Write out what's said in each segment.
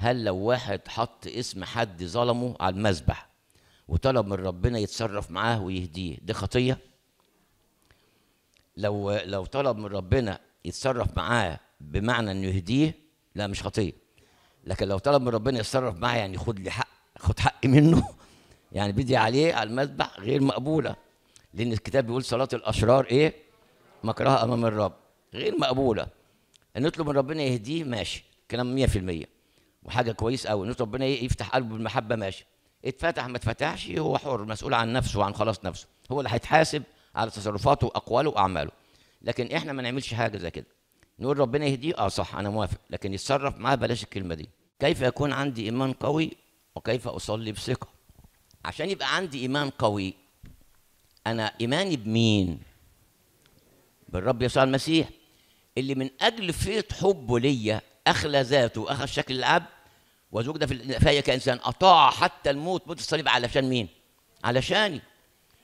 هل لو واحد حط اسم حد ظلمه على المذبح وطلب من ربنا يتصرف معاه ويهديه دي خطيه لو لو طلب من ربنا يتصرف معاه بمعنى انه يهديه لا مش خطيه لكن لو طلب من ربنا يتصرف معاه يعني خد لي حق خد حقي منه يعني بدي عليه على المذبح غير مقبوله لان الكتاب بيقول صلاه الاشرار ايه مكرهه امام الرب غير مقبوله نطلب من ربنا يهديه ماشي كلام 100% وحاجه كويس قوي نقول ربنا يفتح قلبه بالمحبه ماشي اتفتح ما اتفتحش هو حر مسؤول عن نفسه وعن خلاص نفسه هو اللي هيتحاسب على تصرفاته واقواله واعماله لكن احنا ما نعملش حاجه زي كده نقول ربنا يهديه اه صح انا موافق لكن يتصرف معاه بلاش الكلمه دي كيف يكون عندي ايمان قوي وكيف اصلي بثقه عشان يبقى عندي ايمان قوي انا ايماني بمين بالرب يسوع المسيح اللي من اجل فيض حبه ليا اخلى ذاته واخذ شكل العبد وزوجنا في كإنسان أطاع حتى الموت موت الصليب علشان مين؟ علشاني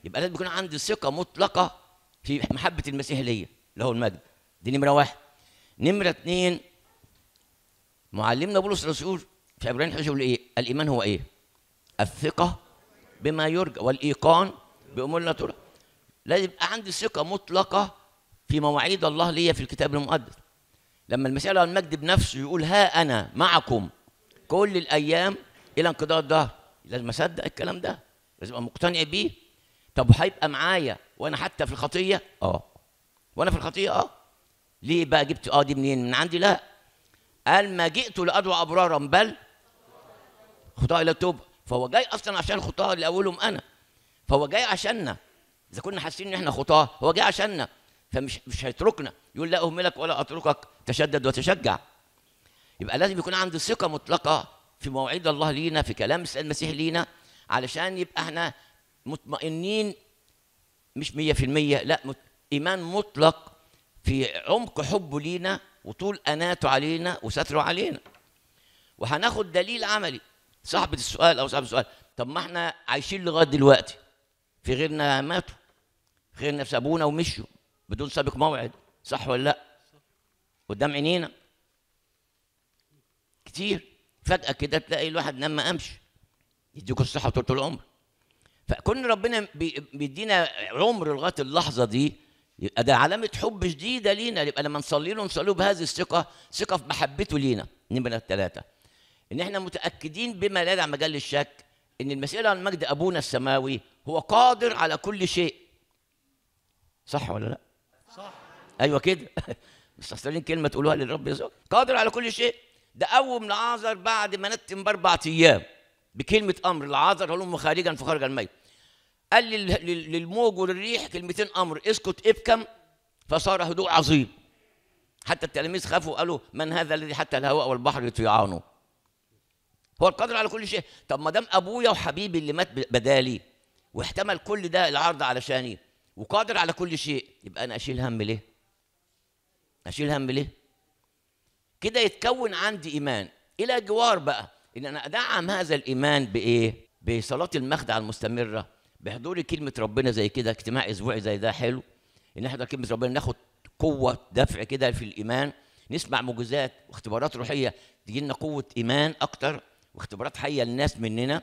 يبقى لازم يكون عندي ثقة مطلقة في محبة المسيح ليا له المجد دي نمرة واحد نمرة اثنين معلمنا بولس الرسول في عبرانيين 11 يقول ايه؟ الإيمان هو ايه؟ الثقة بما يرجى والإيقان بأمور لا ترى لازم يبقى عندي ثقة مطلقة في مواعيد الله ليا في الكتاب المقدس لما المسيح له المجد بنفسه يقول ها أنا معكم كل الايام الى انقضاء الظهر لازم اصدق الكلام ده لازم ابقى مقتنع بيه طب هيبقى معايا وانا حتى في الخطيه اه وانا في الخطيه اه ليه بقى جبت اه دي منين من عندي لا قال ما جئت لادعو ابرارا بل خطاه الى التوبه فهو جاي اصلا عشان الخطاة اللي اولهم انا فهو جاي عشاننا اذا كنا حاسين ان احنا خطاه هو جاي عشاننا فمش مش هيتركنا يقول لا اهملك ولا اتركك تشدد وتشجع يبقى لازم يكون عنده ثقه مطلقه في موعد الله لينا في كلام المسيح لينا علشان يبقى احنا مطمئنين مش 100% لا ايمان مطلق في عمق حبه لينا وطول اناته علينا وستره علينا وهناخد دليل عملي صاحبة السؤال او صاحب السؤال طب ما احنا عايشين لغايه دلوقتي في غيرنا ماتوا غيرنا سابونا ومشوا بدون سابق موعد صح ولا لا قدام عينينا كتير فجأة كده تلاقي الواحد نام ما قامش يديك الصحة طول العمر فكون ربنا بيدينا عمر لغاية اللحظة دي يبقى ده علامة حب شديدة لينا يبقى لما نصلي له نصلي له بهذه الثقة ثقة في محبته لينا نمرة ثلاثة إن إحنا متأكدين بما لا يدع مجال للشك إن المسألة عن مجد أبونا السماوي هو قادر على كل شيء صح ولا لا؟ صح أيوه كده مستحسنين كلمة تقولوها للرب يسوع قادر على كل شيء دقوم لعازر بعد ما نتم باربع ايام بكلمه امر لعازر هلم خارجا فخرج الميت قال للموج وللريح كلمتين امر اسكت ابكم فصار هدوء عظيم حتى التلاميذ خافوا قالوا من هذا الذي حتى الهواء والبحر يطيعانه هو القادر على كل شيء طب ما دام ابويا وحبيبي اللي مات بدالي واحتمل كل ده العرض علشاني وقادر على كل شيء يبقى انا اشيل هم ليه اشيل هم ليه كده يتكون عندي ايمان الى جوار بقى ان انا ادعم هذا الايمان بايه بصلاه المخدع المستمره بحضور كلمه ربنا زي كده اجتماع اسبوعي زي ده حلو ان احنا كلمه ربنا ناخد قوه دفع كده في الايمان نسمع معجزات واختبارات روحيه تجي لنا قوه ايمان اكتر واختبارات حيه للناس مننا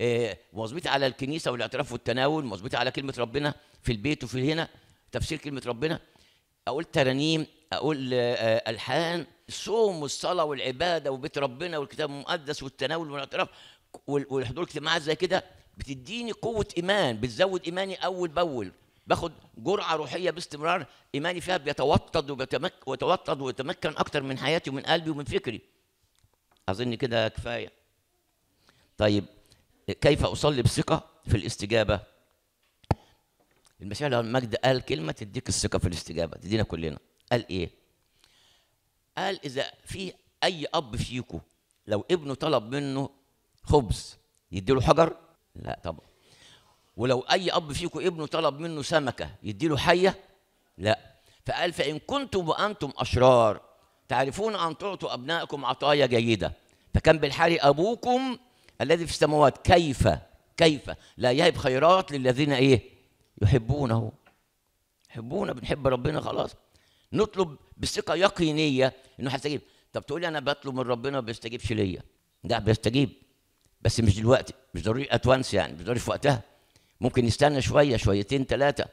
آه، مظبوط على الكنيسه والاعتراف والتناول مظبوط على كلمه ربنا في البيت وفي هنا تفسير كلمه ربنا اقول ترانيم اقول آه، آه، الحان الصوم والصلاه والعباده وبيت ربنا والكتاب المقدس والتناول والاعتراف والحضور الاجتماعات زي كده بتديني قوه ايمان بتزود ايماني اول باول باخد جرعه روحيه باستمرار ايماني فيها بيتوطد ويتوطد ويتمكن اكتر من حياتي ومن قلبي ومن فكري اظن كده كفايه طيب كيف اصلي بثقه في الاستجابه المسيح المجد قال كلمه تديك الثقه في الاستجابه تدينا كلنا قال ايه قال إذا في أي أب فيكم لو ابنه طلب منه خبز يديله حجر؟ لا طبعا ولو أي أب فيكم ابنه طلب منه سمكة يديله حية؟ لا فقال فإن كنتم وأنتم أشرار تعرفون أن تعطوا أبنائكم عطايا جيدة فكان بالحال أبوكم الذي في السماوات كيف كيف لا يهب خيرات للذين إيه يحبونه يحبونا بنحب ربنا خلاص نطلب بثقه يقينيه انه هيستجيب طب تقول لي انا بطلب من ربنا ما بيستجيبش ليا لا بيستجيب بس مش دلوقتي مش ضروري اتوانس يعني مش ضروري في وقتها ممكن يستنى شويه شويتين ثلاثه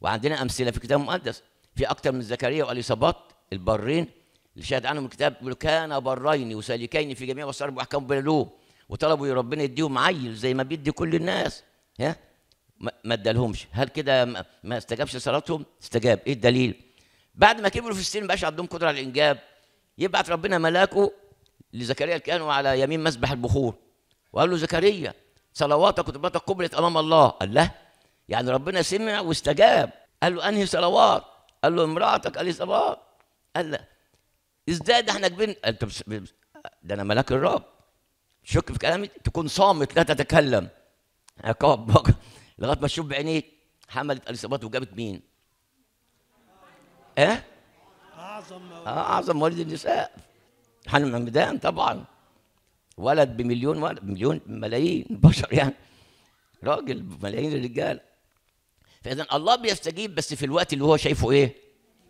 وعندنا امثله في الكتاب المقدس في اكثر من زكريا واليصابات البرين اللي شاهد عنهم الكتاب بيقول كان برين وسالكين في جميع وصارب احكام بلا لوم وطلبوا ربنا يديهم عيل زي ما بيدي كل الناس ها ما ادالهمش هل كده ما استجابش صلاتهم استجاب ايه الدليل بعد ما كبروا في السن بقاش عندهم قدره على الانجاب يبعث ربنا ملاكه لزكريا كانوا على يمين مسبح البخور وقال له زكريا صلواتك وتباتك قبلت امام الله قال له يعني ربنا سمع واستجاب قال له انهي صلوات قال له امراتك قال لي صلوات قال له ازداد احنا كبرنا انت بس ده انا ملاك الرب شك في كلامي تكون صامت لا تتكلم عقاب لغايه ما تشوف بعينيك حملت اليصابات وجابت مين ايه اعظم مولد آه اعظم مولد النساء حنم مجدان طبعا ولد بمليون ولد مليون ملايين بشر يعني راجل ملايين الرجال فاذا الله بيستجيب بس في الوقت اللي هو شايفه ايه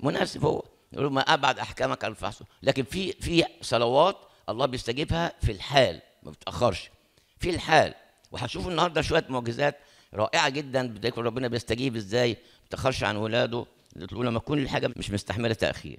مناسب هو يقول ما ابعد احكامك عن فحصه لكن في في صلوات الله بيستجيبها في الحال ما بتاخرش في الحال وهتشوفوا النهارده شويه معجزات رائعه جدا بتقول ربنا بيستجيب ازاي ما بتاخرش عن ولاده الأولى لما تكون الحاجة مش مستحملة تأخير